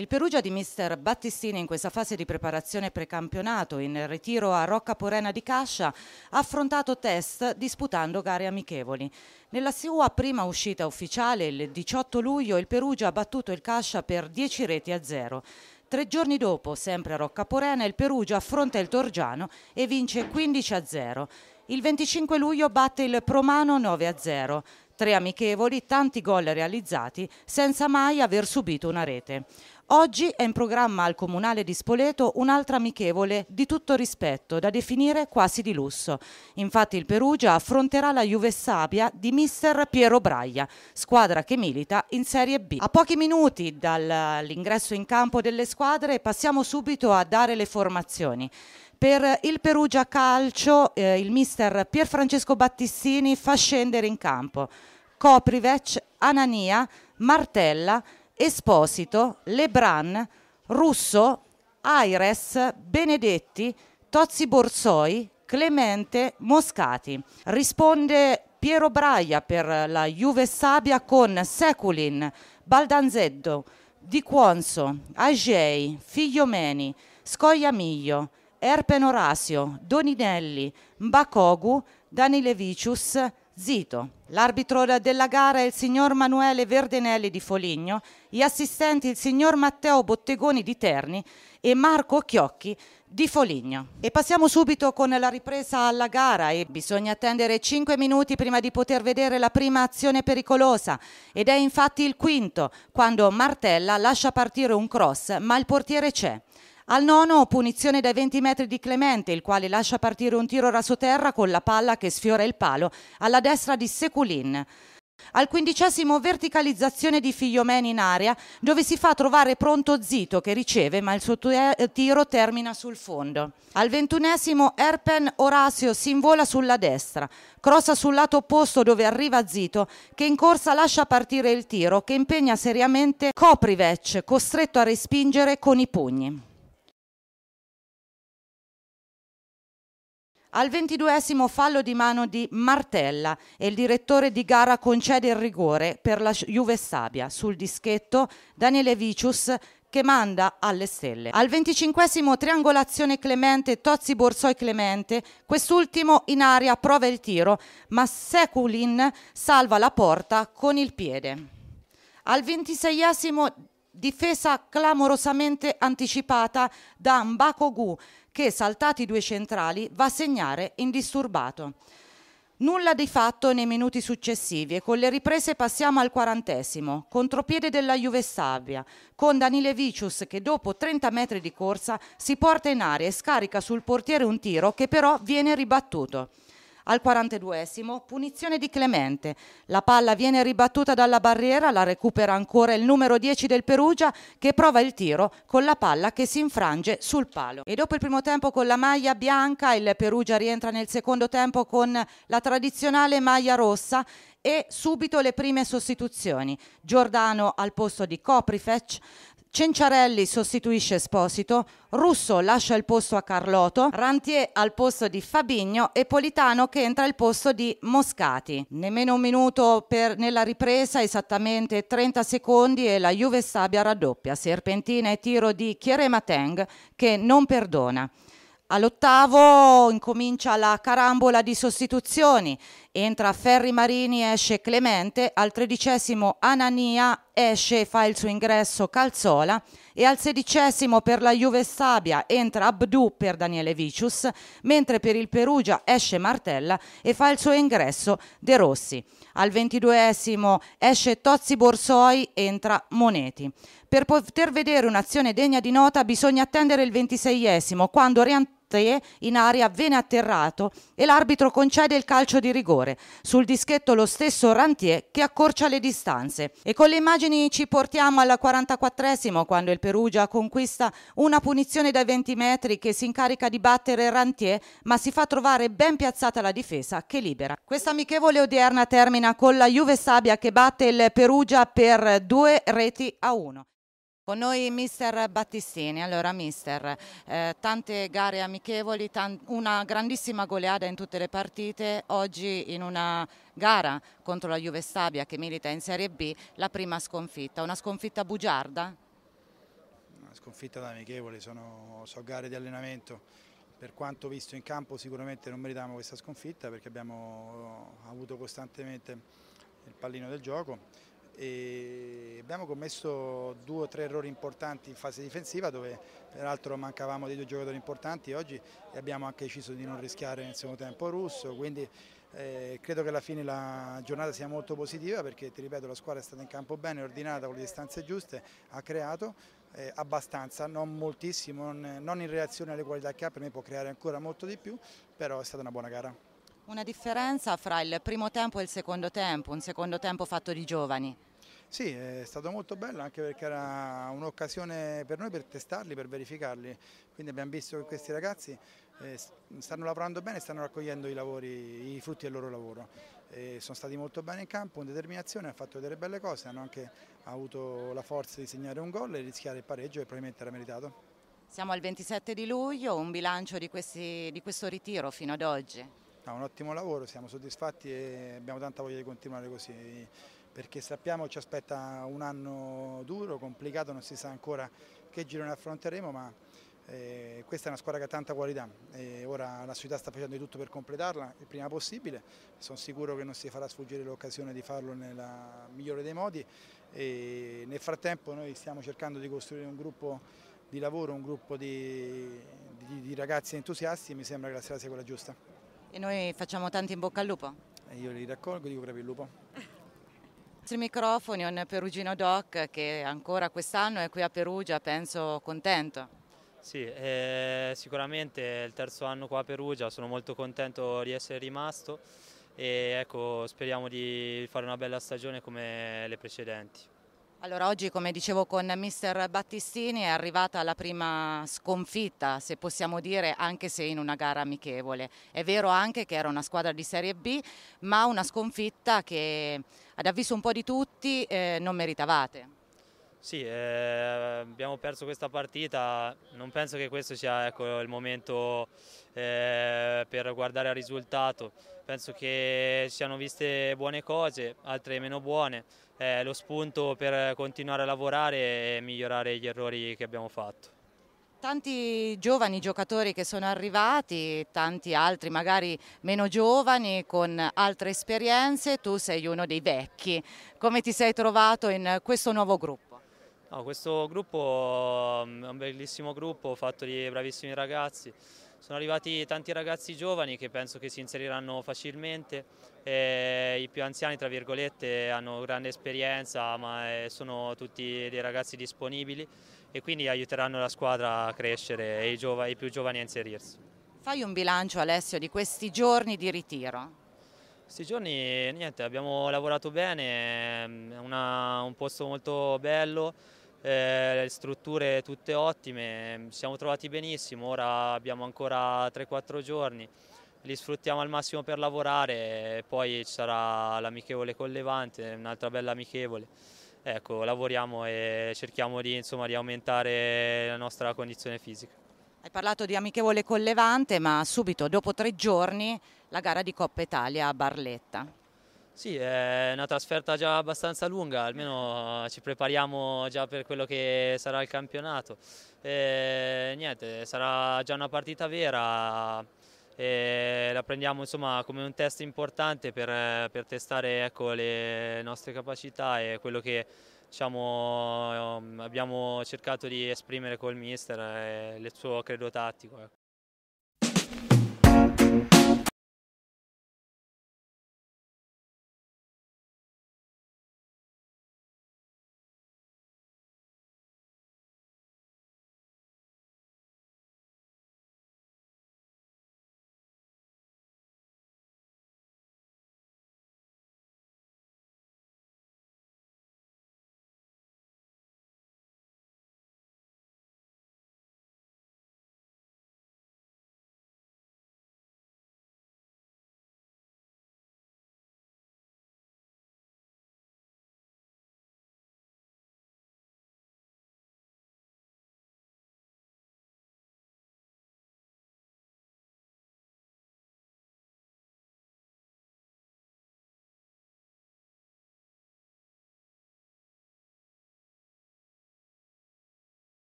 Il Perugia di mister Battistini in questa fase di preparazione precampionato in ritiro a Rocca Porena di Cascia ha affrontato test disputando gare amichevoli. Nella sua prima uscita ufficiale il 18 luglio il Perugia ha battuto il Cascia per 10 reti a 0. Tre giorni dopo, sempre a Rocca Porena, il Perugia affronta il Torgiano e vince 15 a 0. Il 25 luglio batte il Promano 9 a 0 tre amichevoli, tanti gol realizzati senza mai aver subito una rete. Oggi è in programma al Comunale di Spoleto un'altra amichevole di tutto rispetto, da definire quasi di lusso. Infatti il Perugia affronterà la Juve Sabia di mister Piero Braia, squadra che milita in Serie B. A pochi minuti dall'ingresso in campo delle squadre passiamo subito a dare le formazioni. Per il Perugia Calcio eh, il mister Pierfrancesco Battistini fa scendere in campo Koprivec, Anania, Martella, Esposito, Lebran, Russo, Aires, Benedetti, Tozzi Borsoi, Clemente Moscati. Risponde Piero Braia per la Juve Sabia con Seculin, Baldanzeddo, Di Quonso, Agei, Figliomeni, Scoiamiglio, Erpen Orasio, Doninelli, Mbakogu, Danilevicius, Zito, l'arbitro della gara è il signor Manuele Verdenelli di Foligno, gli assistenti il signor Matteo Bottegoni di Terni e Marco Chiocchi di Foligno. E passiamo subito con la ripresa alla gara e bisogna attendere 5 minuti prima di poter vedere la prima azione pericolosa ed è infatti il quinto quando Martella lascia partire un cross ma il portiere c'è. Al nono, punizione dai 20 metri di Clemente, il quale lascia partire un tiro rasoterra con la palla che sfiora il palo alla destra di Seculin. Al quindicesimo verticalizzazione di Figliomeni in area, dove si fa trovare pronto Zito che riceve ma il suo eh, tiro termina sul fondo. Al ventunesimo Erpen Orazio si invola sulla destra, crossa sul lato opposto dove arriva Zito che in corsa lascia partire il tiro che impegna seriamente Koprivec, costretto a respingere con i pugni. Al ventiduesimo fallo di mano di Martella e il direttore di gara concede il rigore per la Juve Sabia. Sul dischetto Daniele Vicius che manda alle stelle. Al venticinquesimo triangolazione Clemente, Tozzi Borsoi Clemente, quest'ultimo in aria prova il tiro, ma Seculin salva la porta con il piede. Al ventiseiesimo difesa clamorosamente anticipata da Mbako Gu, che, saltati due centrali, va a segnare indisturbato. Nulla di fatto nei minuti successivi e con le riprese passiamo al quarantesimo, contropiede della Juve Stabia, con Danile Vicius che dopo 30 metri di corsa si porta in aria e scarica sul portiere un tiro che però viene ribattuto. Al 42esimo, punizione di Clemente. La palla viene ribattuta dalla barriera, la recupera ancora il numero 10 del Perugia che prova il tiro con la palla che si infrange sul palo. E dopo il primo tempo con la maglia bianca, il Perugia rientra nel secondo tempo con la tradizionale maglia rossa e subito le prime sostituzioni. Giordano al posto di Coprifec, Cenciarelli sostituisce Esposito, Russo lascia il posto a Carlotto, Rantier al posto di Fabigno e Politano che entra al posto di Moscati. Nemmeno un minuto per, nella ripresa, esattamente 30 secondi e la Juve Stabia raddoppia, serpentina e tiro di Chieremateng che non perdona. All'ottavo incomincia la carambola di sostituzioni. Entra Ferri Marini, esce Clemente, al tredicesimo Anania esce e fa il suo ingresso Calzola e al sedicesimo per la Juve Stabia entra Abdu per Daniele Vicius, mentre per il Perugia esce Martella e fa il suo ingresso De Rossi. Al ventiduesimo esce Tozzi Borsoi, entra Moneti. Per poter vedere un'azione degna di nota bisogna attendere il ventiseiesimo, quando rientra Mattei in aria viene atterrato e l'arbitro concede il calcio di rigore. Sul dischetto lo stesso Rantier che accorcia le distanze. E con le immagini ci portiamo al 44esimo quando il Perugia conquista una punizione dai 20 metri che si incarica di battere Rantier ma si fa trovare ben piazzata la difesa che libera. Questa amichevole odierna termina con la Juve Sabia che batte il Perugia per due reti a uno. Con noi mister Battistini, allora mister, eh, tante gare amichevoli, una grandissima goleada in tutte le partite, oggi in una gara contro la Juve Stabia che milita in Serie B, la prima sconfitta, una sconfitta bugiarda? Una sconfitta da amichevoli, sono, sono gare di allenamento, per quanto visto in campo sicuramente non meritavamo questa sconfitta perché abbiamo oh, avuto costantemente il pallino del gioco e abbiamo commesso due o tre errori importanti in fase difensiva dove peraltro mancavamo dei due giocatori importanti oggi e abbiamo anche deciso di non rischiare nel secondo tempo russo quindi eh, credo che alla fine la giornata sia molto positiva perché ti ripeto la squadra è stata in campo bene, ordinata con le distanze giuste, ha creato eh, abbastanza, non moltissimo, non, non in reazione alle qualità che ha, per me può creare ancora molto di più, però è stata una buona gara. Una differenza fra il primo tempo e il secondo tempo, un secondo tempo fatto di giovani? Sì, è stato molto bello anche perché era un'occasione per noi per testarli, per verificarli, quindi abbiamo visto che questi ragazzi eh, stanno lavorando bene e stanno raccogliendo i, lavori, i frutti del loro lavoro. E sono stati molto bene in campo, con determinazione, hanno fatto delle belle cose, hanno anche avuto la forza di segnare un gol e rischiare il pareggio che probabilmente era meritato. Siamo al 27 di luglio, un bilancio di, questi, di questo ritiro fino ad oggi? No, ah, un ottimo lavoro, siamo soddisfatti e abbiamo tanta voglia di continuare così perché sappiamo ci aspetta un anno duro, complicato, non si sa ancora che giro ne affronteremo, ma eh, questa è una squadra che ha tanta qualità e ora la società sta facendo di tutto per completarla il prima possibile, sono sicuro che non si farà sfuggire l'occasione di farlo nel migliore dei modi e nel frattempo noi stiamo cercando di costruire un gruppo di lavoro, un gruppo di, di, di ragazzi entusiasti e mi sembra che la strada sia quella giusta. E noi facciamo tanti in bocca al lupo? E io li raccolgo e dico proprio il lupo. I microfoni un perugino doc che ancora quest'anno è qui a Perugia, penso contento. Sì, eh, sicuramente è il terzo anno qua a Perugia, sono molto contento di essere rimasto e ecco, speriamo di fare una bella stagione come le precedenti. Allora oggi come dicevo con mister Battistini è arrivata la prima sconfitta se possiamo dire anche se in una gara amichevole. È vero anche che era una squadra di Serie B ma una sconfitta che ad avviso un po' di tutti eh, non meritavate. Sì, eh, abbiamo perso questa partita, non penso che questo sia ecco, il momento eh, per guardare al risultato, penso che siano viste buone cose, altre meno buone, eh, lo spunto per continuare a lavorare e migliorare gli errori che abbiamo fatto. Tanti giovani giocatori che sono arrivati, tanti altri magari meno giovani con altre esperienze, tu sei uno dei vecchi, come ti sei trovato in questo nuovo gruppo? No, questo gruppo mm, è un bellissimo gruppo fatto di bravissimi ragazzi. Sono arrivati tanti ragazzi giovani che penso che si inseriranno facilmente. I più anziani, tra virgolette, hanno grande esperienza, ma eh, sono tutti dei ragazzi disponibili e quindi aiuteranno la squadra a crescere e i, i più giovani a inserirsi. Fai un bilancio, Alessio, di questi giorni di ritiro? Questi giorni niente, abbiamo lavorato bene, mm, è un posto molto bello, eh, strutture tutte ottime, ci siamo trovati benissimo, ora abbiamo ancora 3-4 giorni, li sfruttiamo al massimo per lavorare, poi ci sarà l'amichevole con Levante, un'altra bella amichevole. Ecco, lavoriamo e cerchiamo di, insomma, di aumentare la nostra condizione fisica. Hai parlato di amichevole con Levante, ma subito dopo tre giorni la gara di Coppa Italia a Barletta. Sì, è una trasferta già abbastanza lunga, almeno ci prepariamo già per quello che sarà il campionato. E, niente, sarà già una partita vera, la prendiamo insomma, come un test importante per, per testare ecco, le nostre capacità e quello che diciamo, ehm, abbiamo cercato di esprimere col mister e il suo credo tattico. Ecco.